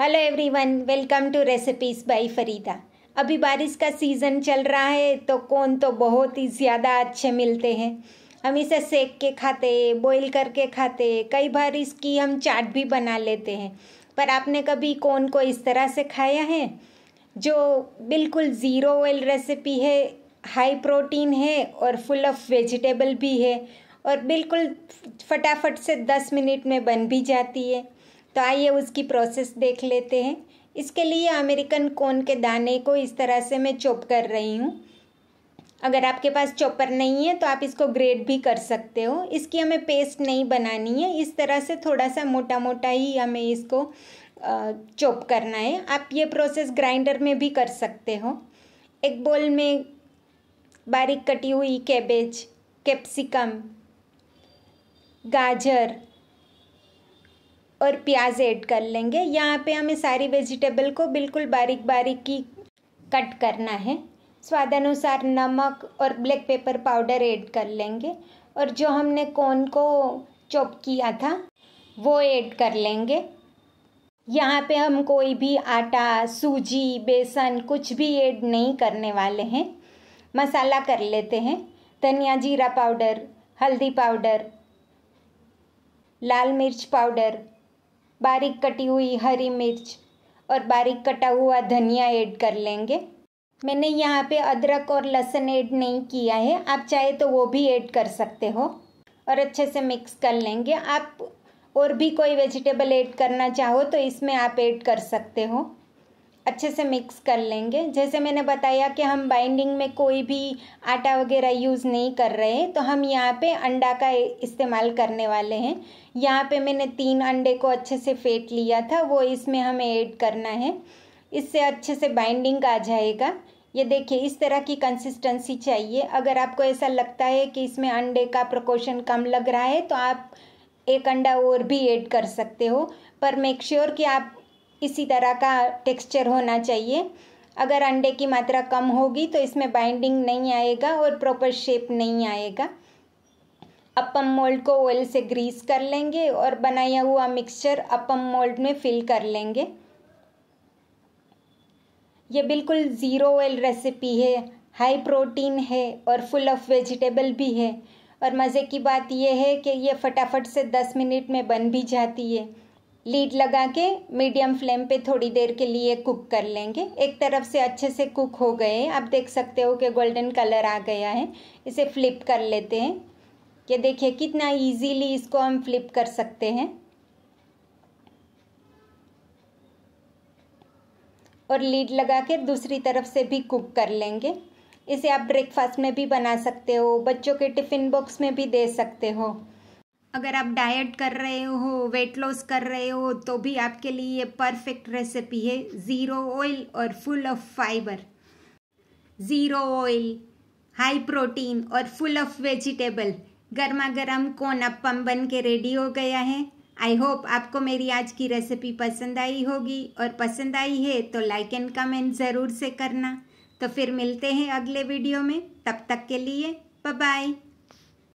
hello everyone welcome to recipes by Farida अभी बारिश का सीज़न चल रहा है तो कौन तो बहुत ही ज़्यादा अच्छे मिलते हैं हम इसे सेक के खाते बॉईल करके खाते कई बार इसकी हम चाट भी बना लेते हैं पर आपने कभी कौन को इस तरह से खाया है जो बिल्कुल ज़ीरो ऑयल रेसिपी है हाई प्रोटीन है और फुल ऑफ वेजिटेबल भी है और बिल्कुल फटाफट से दस मिनट में बन भी जाती है तो आइए उसकी प्रोसेस देख लेते हैं इसके लिए अमेरिकन कोन के दाने को इस तरह से मैं चॉप कर रही हूँ अगर आपके पास चॉपर नहीं है तो आप इसको ग्रेड भी कर सकते हो इसकी हमें पेस्ट नहीं बनानी है इस तरह से थोड़ा सा मोटा मोटा ही हमें इसको चॉप करना है आप ये प्रोसेस ग्राइंडर में भी कर सकते हो एक बोल में बारीक कटी हुई कैबेज कैप्सिकम गाजर और प्याज ऐड कर लेंगे यहाँ पे हमें सारी वेजिटेबल को बिल्कुल बारीक बारीक की कट करना है स्वादानुसार नमक और ब्लैक पेपर पाउडर ऐड कर लेंगे और जो हमने कॉर्न को चॉप किया था वो ऐड कर लेंगे यहाँ पे हम कोई भी आटा सूजी बेसन कुछ भी ऐड नहीं करने वाले हैं मसाला कर लेते हैं धनिया जीरा पाउडर हल्दी पाउडर लाल मिर्च पाउडर बारीक कटी हुई हरी मिर्च और बारीक कटा हुआ धनिया ऐड कर लेंगे मैंने यहाँ पे अदरक और लहसुन ऐड नहीं किया है आप चाहे तो वो भी ऐड कर सकते हो और अच्छे से मिक्स कर लेंगे आप और भी कोई वेजिटेबल ऐड करना चाहो तो इसमें आप ऐड कर सकते हो अच्छे से मिक्स कर लेंगे जैसे मैंने बताया कि हम बाइंडिंग में कोई भी आटा वगैरह यूज़ नहीं कर रहे हैं तो हम यहाँ पे अंडा का इस्तेमाल करने वाले हैं यहाँ पे मैंने तीन अंडे को अच्छे से फेंट लिया था वो इसमें हमें ऐड करना है इससे अच्छे से बाइंडिंग आ जाएगा ये देखिए इस तरह की कंसिस्टेंसी चाहिए अगर आपको ऐसा लगता है कि इसमें अंडे का प्रकोशन कम लग रहा है तो आप एक अंडा और भी ऐड कर सकते हो पर मेक श्योर sure कि आप इसी तरह का टेक्सचर होना चाहिए अगर अंडे की मात्रा कम होगी तो इसमें बाइंडिंग नहीं आएगा और प्रॉपर शेप नहीं आएगा अपम मोल्ड को ऑयल से ग्रीस कर लेंगे और बनाया हुआ मिक्सचर अपम मोल्ड में फिल कर लेंगे ये बिल्कुल ज़ीरो ऑयल रेसिपी है हाई प्रोटीन है और फुल ऑफ वेजिटेबल भी है और मज़े की बात यह है कि ये फटाफट से दस मिनट में बन भी जाती है लीड लगा के मीडियम फ्लेम पे थोड़ी देर के लिए कुक कर लेंगे एक तरफ से अच्छे से कुक हो गए आप देख सकते हो कि गोल्डन कलर आ गया है इसे फ्लिप कर लेते हैं ये देखिए कितना इजीली इसको हम फ्लिप कर सकते हैं और लीड लगा के दूसरी तरफ से भी कुक कर लेंगे इसे आप ब्रेकफास्ट में भी बना सकते हो बच्चों के टिफ़िन बॉक्स में भी दे सकते हो अगर आप डाइट कर रहे हो वेट लॉस कर रहे हो तो भी आपके लिए ये परफेक्ट रेसिपी है ज़ीरो ऑयल और full of fibre zero oil high protein और फुल ऑफ वेजिटेबल गर्मा गर्म अब पम बन के रेडी हो गया है आई होप आपको मेरी आज की रेसिपी पसंद आई होगी और पसंद आई है तो लाइक एंड कमेंट ज़रूर से करना तो फिर मिलते हैं अगले वीडियो में तब तक के लिए बाय